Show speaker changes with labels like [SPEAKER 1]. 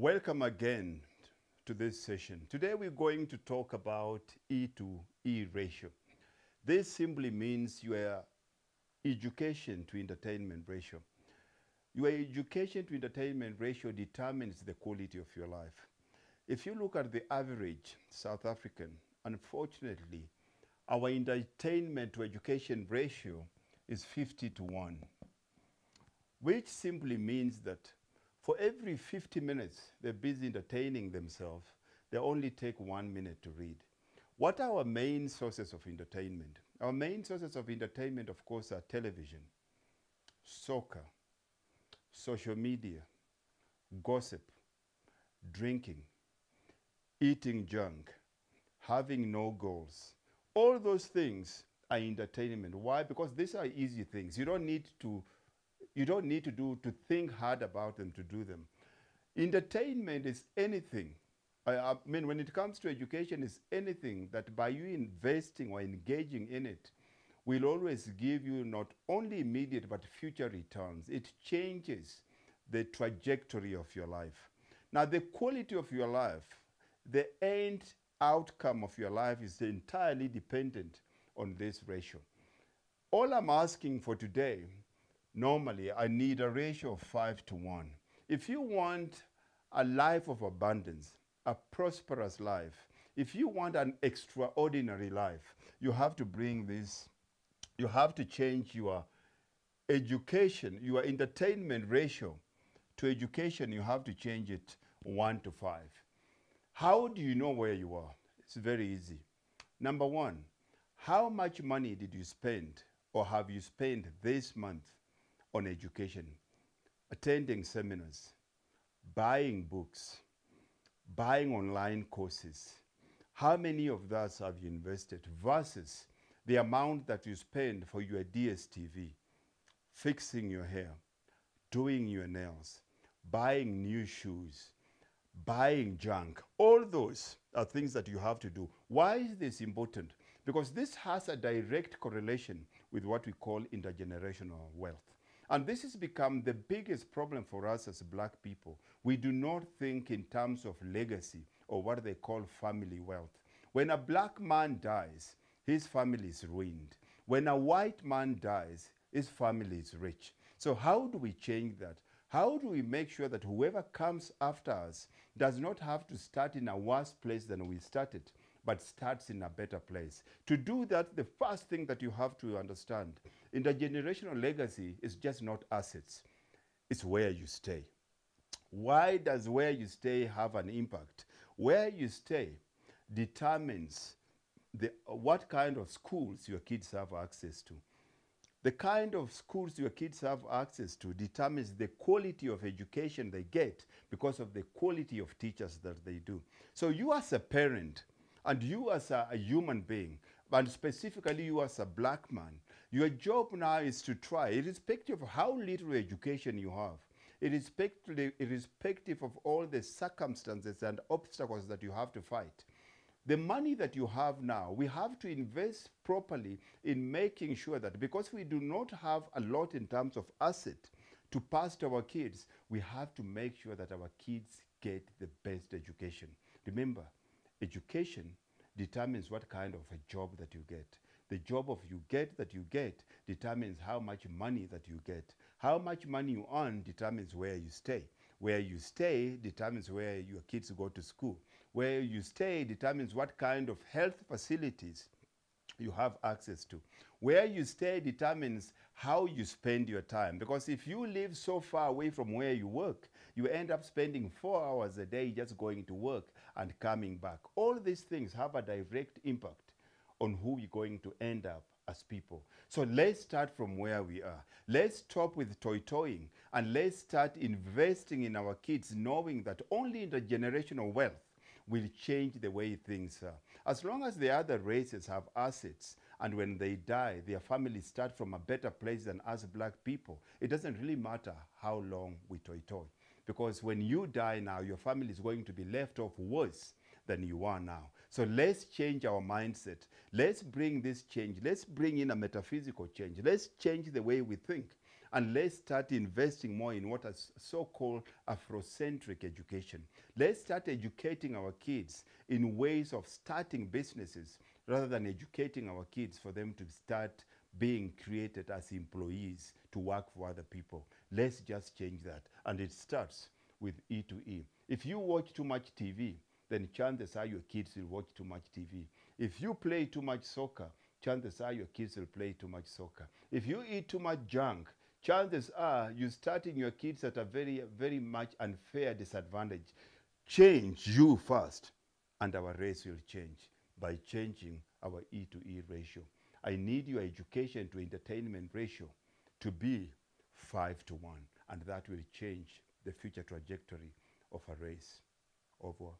[SPEAKER 1] Welcome again to this session. Today we're going to talk about E to E ratio. This simply means your education to entertainment ratio. Your education to entertainment ratio determines the quality of your life. If you look at the average South African, unfortunately, our entertainment to education ratio is 50 to 1, which simply means that for every 50 minutes they're busy entertaining themselves, they only take one minute to read. What are our main sources of entertainment? Our main sources of entertainment, of course, are television, soccer, social media, gossip, drinking, eating junk, having no goals. All those things are entertainment. Why? Because these are easy things. You don't need to you don't need to do to think hard about them to do them. Entertainment is anything. I, I mean, when it comes to education, is anything that by you investing or engaging in it, will always give you not only immediate but future returns. It changes the trajectory of your life. Now, the quality of your life, the end outcome of your life is entirely dependent on this ratio. All I'm asking for today Normally, I need a ratio of 5 to 1. If you want a life of abundance, a prosperous life, if you want an extraordinary life, you have to bring this, you have to change your education, your entertainment ratio to education, you have to change it 1 to 5. How do you know where you are? It's very easy. Number one, how much money did you spend or have you spent this month on education, attending seminars, buying books, buying online courses. How many of those have you invested versus the amount that you spend for your DSTV, fixing your hair, doing your nails, buying new shoes, buying junk. All those are things that you have to do. Why is this important? Because this has a direct correlation with what we call intergenerational wealth. And this has become the biggest problem for us as black people. We do not think in terms of legacy or what they call family wealth. When a black man dies, his family is ruined. When a white man dies, his family is rich. So how do we change that? How do we make sure that whoever comes after us does not have to start in a worse place than we started? but starts in a better place. To do that, the first thing that you have to understand, intergenerational legacy is just not assets. It's where you stay. Why does where you stay have an impact? Where you stay determines the, what kind of schools your kids have access to. The kind of schools your kids have access to determines the quality of education they get because of the quality of teachers that they do. So you as a parent, and you as a, a human being, and specifically you as a black man, your job now is to try, irrespective of how little education you have, irrespective, irrespective of all the circumstances and obstacles that you have to fight, the money that you have now, we have to invest properly in making sure that because we do not have a lot in terms of asset to pass to our kids, we have to make sure that our kids get the best education. Remember, education determines what kind of a job that you get. The job of you get that you get determines how much money that you get. How much money you earn determines where you stay. Where you stay determines where your kids go to school. Where you stay determines what kind of health facilities you have access to. Where you stay determines how you spend your time. Because if you live so far away from where you work, you end up spending four hours a day just going to work and coming back. All these things have a direct impact on who we're going to end up as people. So let's start from where we are. Let's stop with toy-toying and let's start investing in our kids knowing that only intergenerational wealth will change the way things are. As long as the other races have assets and when they die, their families start from a better place than us black people, it doesn't really matter how long we toy-toy. Because when you die now, your family is going to be left off worse than you are now. So let's change our mindset. Let's bring this change. Let's bring in a metaphysical change. Let's change the way we think. And let's start investing more in what is so called Afrocentric education. Let's start educating our kids in ways of starting businesses rather than educating our kids for them to start being created as employees to work for other people. Let's just change that. And it starts with E to E. If you watch too much TV, then chances are your kids will watch too much TV. If you play too much soccer, chances are your kids will play too much soccer. If you eat too much junk, chances are you're starting your kids at a very, very much unfair disadvantage. Change you first, and our race will change by changing our E to E ratio. I need your education to entertainment ratio to be five to one, and that will change the future trajectory of a race over